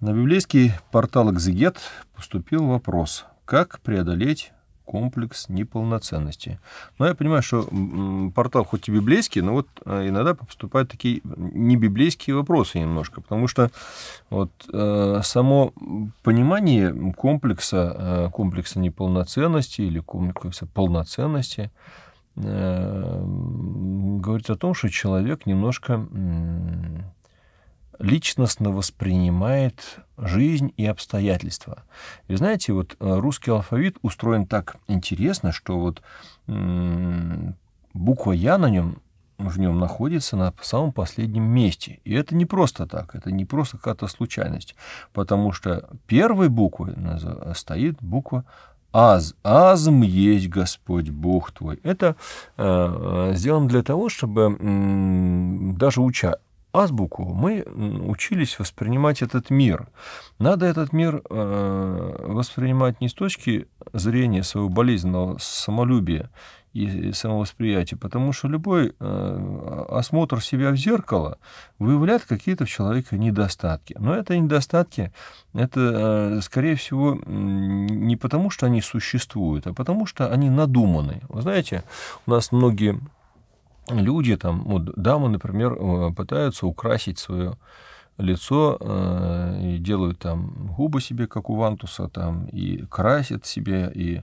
На библейский портал «Экзегет» поступил вопрос, как преодолеть комплекс неполноценности. Но я понимаю, что портал хоть и библейский, но вот э, иногда поступают такие не библейские вопросы немножко, потому что вот э, само понимание комплекса, э, комплекса неполноценности или комплекса полноценности говорит о том, что человек немножко личностно воспринимает жизнь и обстоятельства. И знаете, вот э, русский алфавит устроен так интересно, что вот буква «Я» на нем в нем находится на самом последнем месте. И это не просто так, это не просто какая-то случайность, потому что первой буквой стоит буква аз, азм есть Господь Бог твой. Это э, э сделано для того, чтобы э, даже уча, азбуку, мы учились воспринимать этот мир. Надо этот мир э, воспринимать не с точки зрения своего болезненного самолюбия и самовосприятия, потому что любой э, осмотр себя в зеркало выявляет какие-то в человека недостатки. Но это недостатки, это, э, скорее всего, не потому, что они существуют, а потому, что они надуманы. Вы знаете, у нас многие люди, там, вот, дамы, например, э, пытаются украсить свое лицо э, и делают там губы себе, как у Вантуса, там, и красят себе, и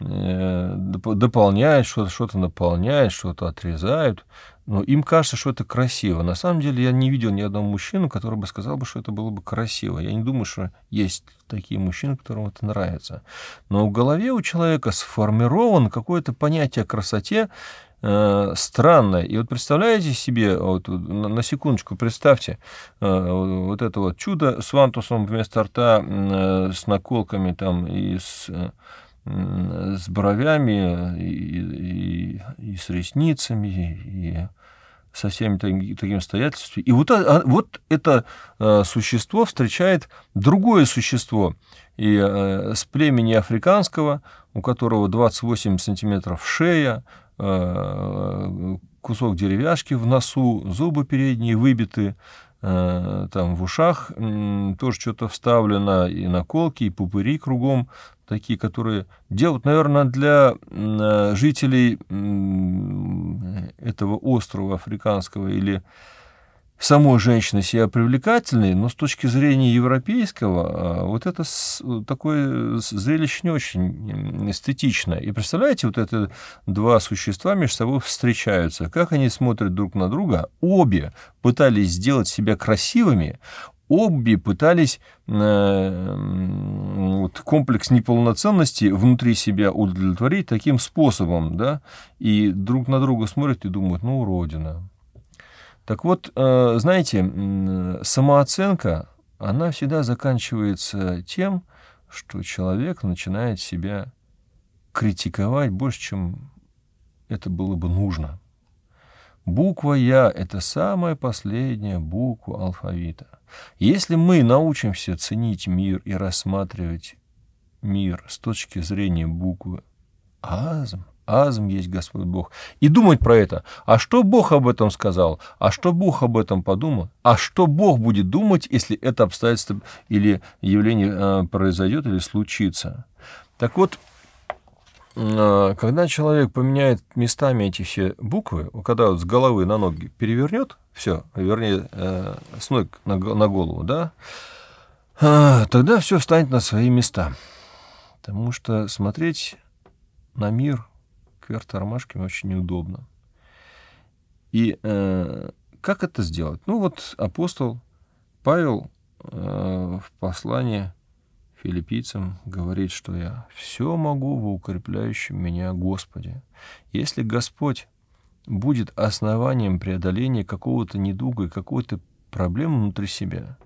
э, дополняют что-то, что-то наполняют, что-то отрезают. Но им кажется, что это красиво. На самом деле я не видел ни одного мужчину, который бы сказал, бы, что это было бы красиво. Я не думаю, что есть такие мужчины, которым это нравится. Но в голове у человека сформировано какое-то понятие о красоте, Э, странно. И вот представляете себе, вот, на секундочку представьте, э, вот это вот чудо с вантусом вместо рта, э, с наколками там и с с бровями и, и, и с ресницами, и со всеми такими обстоятельствами. И вот, а, вот это существо встречает другое существо и, с племени африканского, у которого 28 сантиметров шея, Э, кусок деревяшки в носу, зубы передние выбиты, э, там в ушах тоже что-то вставлено, и наколки, и пупыри кругом, такие, которые делают, наверное, для э, жителей этого острова африканского или самой женщины себя привлекательной, но с точки зрения европейского а, вот это такое зрелище не очень эстетично. И представляете, вот это два существа между собой встречаются. Как они смотрят друг на друга? Обе пытались сделать себя красивыми, обе пытались э, вот, комплекс неполноценности внутри себя удовлетворить таким способом, да, и друг на друга смотрят и думают, ну, уродина, так вот, э, знаете, самооценка, она всегда заканчивается тем, что человек начинает себя критиковать больше, чем это было бы нужно. Буква «Я» — это самая последняя буква алфавита. Если мы научимся ценить мир и рассматривать мир с точки зрения буквы азм, Азм есть Господь Бог. И думать про это. А что Бог об этом сказал? А что Бог об этом подумал? А что Бог будет думать, если это обстоятельство или явление э, произойдет или случится? Так вот, э, когда человек поменяет местами эти все буквы, когда вот с головы на ноги перевернет, все, вернее, э, с ног на голову, да, а, тогда все встанет на свои места. Потому что смотреть на мир кверты ромашками очень неудобно. И э, как это сделать? Ну вот апостол Павел э, в послании филиппийцам говорит, что я все могу в укрепляющем меня Господе. Если Господь будет основанием преодоления какого-то недуга и какой-то проблемы внутри себя,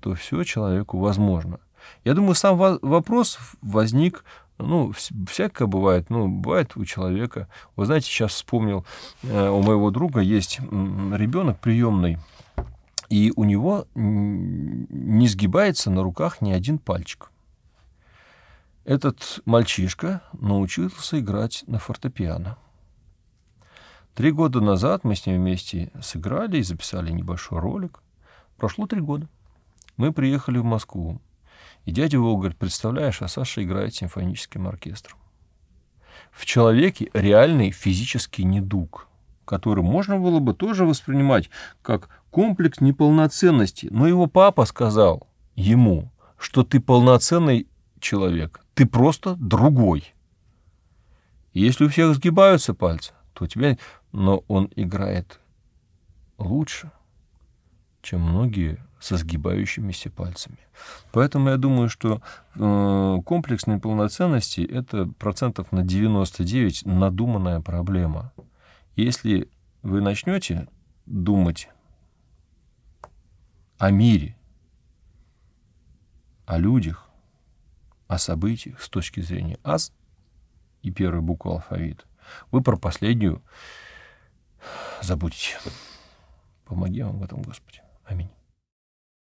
то все человеку возможно. Я думаю, сам вопрос возник ну, всякое бывает. Ну, бывает у человека. Вы знаете, сейчас вспомнил, э, у моего друга есть ребенок приемный, и у него не сгибается на руках ни один пальчик. Этот мальчишка научился играть на фортепиано. Три года назад мы с ним вместе сыграли и записали небольшой ролик. Прошло три года. Мы приехали в Москву. И дядя Вова говорит, представляешь, а Саша играет симфоническим оркестром. В человеке реальный физический недуг, который можно было бы тоже воспринимать как комплекс неполноценности. Но его папа сказал ему, что ты полноценный человек, ты просто другой. И если у всех сгибаются пальцы, то у тебя... Но он играет лучше, чем многие со сгибающимися пальцами. Поэтому я думаю, что э, комплекс неполноценности – это процентов на 99 надуманная проблема. Если вы начнете думать о мире, о людях, о событиях с точки зрения ас и первой буквы алфавита, вы про последнюю забудете. Помоги вам в этом, Господи. Аминь.